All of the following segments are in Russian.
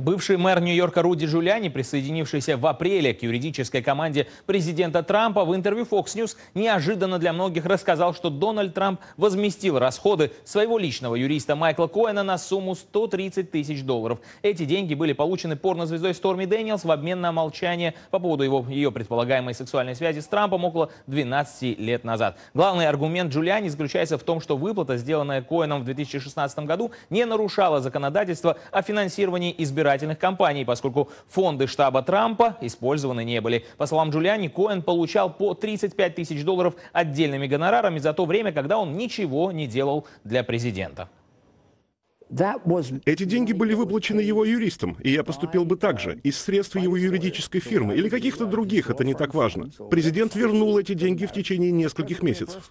Бывший мэр Нью-Йорка Руди Джулиани, присоединившийся в апреле к юридической команде президента Трампа, в интервью Fox News неожиданно для многих рассказал, что Дональд Трамп возместил расходы своего личного юриста Майкла Коэна на сумму 130 тысяч долларов. Эти деньги были получены порнозвездой Сторми Дэниелс в обмен на молчание по поводу его, ее предполагаемой сексуальной связи с Трампом около 12 лет назад. Главный аргумент Джулиани заключается в том, что выплата, сделанная Коэном в 2016 году, не нарушала законодательство о финансировании избирателей избирательных кампаний, поскольку фонды штаба Трампа использованы не были. По словам Джулиани, Коэн получал по 35 тысяч долларов отдельными гонорарами за то время, когда он ничего не делал для президента. Эти деньги были выплачены его юристом, и я поступил бы так же, из средств его юридической фирмы или каких-то других, это не так важно. Президент вернул эти деньги в течение нескольких месяцев.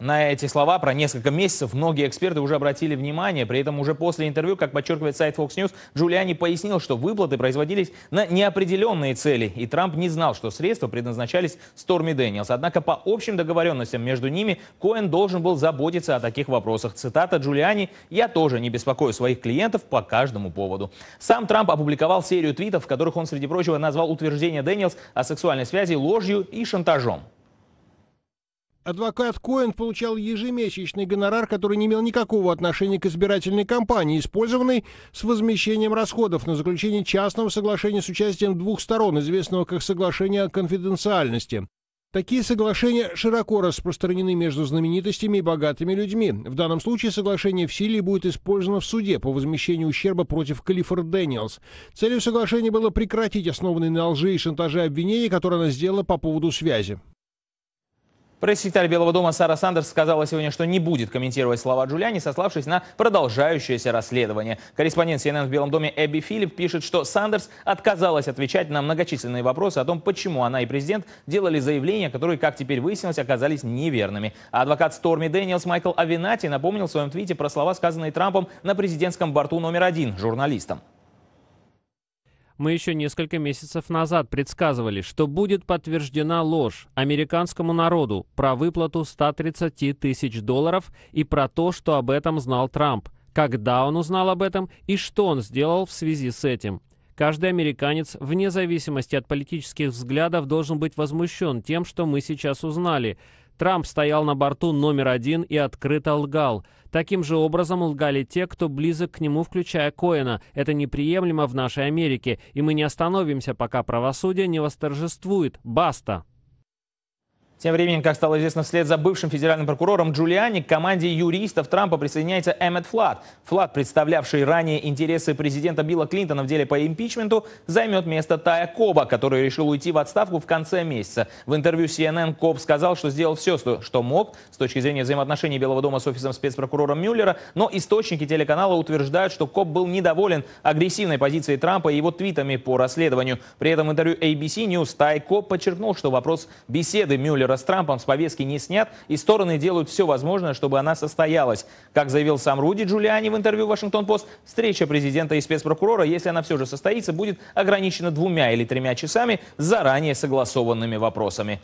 На эти слова про несколько месяцев многие эксперты уже обратили внимание. При этом уже после интервью, как подчеркивает сайт Fox News, Джулиани пояснил, что выплаты производились на неопределенные цели, и Трамп не знал, что средства предназначались Сторми Дэниелс. Однако по общим договоренностям между ними Коэн должен был заботиться о таких вопросах. Цитата Джулиани «Я тоже не беспокою своих клиентов по каждому поводу». Сам Трамп опубликовал серию твитов, в которых он, среди прочего, назвал утверждение Дэниелс о сексуальной связи ложью и шантажом адвокат Коэн получал ежемесячный гонорар, который не имел никакого отношения к избирательной кампании, использованной с возмещением расходов на заключение частного соглашения с участием двух сторон, известного как соглашение о конфиденциальности. Такие соглашения широко распространены между знаменитостями и богатыми людьми. В данном случае соглашение в силе будет использовано в суде по возмещению ущерба против Клиффорд Дэниелс. Целью соглашения было прекратить основанные на лжи и шантаже обвинения, которые она сделала по поводу связи. Пресс-секретарь Белого дома Сара Сандерс сказала сегодня, что не будет комментировать слова Джулиани, сославшись на продолжающееся расследование. Корреспондент CNN в Белом доме Эбби Филипп пишет, что Сандерс отказалась отвечать на многочисленные вопросы о том, почему она и президент делали заявления, которые, как теперь выяснилось, оказались неверными. А адвокат Сторми Дэниелс Майкл Авинати напомнил в своем твите про слова, сказанные Трампом на президентском борту номер один журналистам. Мы еще несколько месяцев назад предсказывали, что будет подтверждена ложь американскому народу про выплату 130 тысяч долларов и про то, что об этом знал Трамп, когда он узнал об этом и что он сделал в связи с этим. Каждый американец, вне зависимости от политических взглядов, должен быть возмущен тем, что мы сейчас узнали. Трамп стоял на борту номер один и открыто лгал. Таким же образом лгали те, кто близок к нему, включая Коэна. Это неприемлемо в нашей Америке, и мы не остановимся, пока правосудие не восторжествует. Баста! Тем временем, как стало известно, вслед за бывшим федеральным прокурором Джулиани к команде юристов Трампа присоединяется Эммет Флат. Флат, представлявший ранее интересы президента Билла Клинтона в деле по импичменту, займет место Тая Коба, который решил уйти в отставку в конце месяца. В интервью CNN Коб сказал, что сделал все, что мог с точки зрения взаимоотношений Белого дома с офисом спецпрокурора Мюллера, но источники телеканала утверждают, что Коб был недоволен агрессивной позицией Трампа и его твитами по расследованию. При этом в интервью ABC News Тай Коб подчеркнул, что вопрос беседы Мюллера Миллера с Трампом с повестки не снят, и стороны делают все возможное, чтобы она состоялась. Как заявил сам Руди Джулиани в интервью «Вашингтон-Пост», встреча президента и спецпрокурора, если она все же состоится, будет ограничена двумя или тремя часами заранее согласованными вопросами.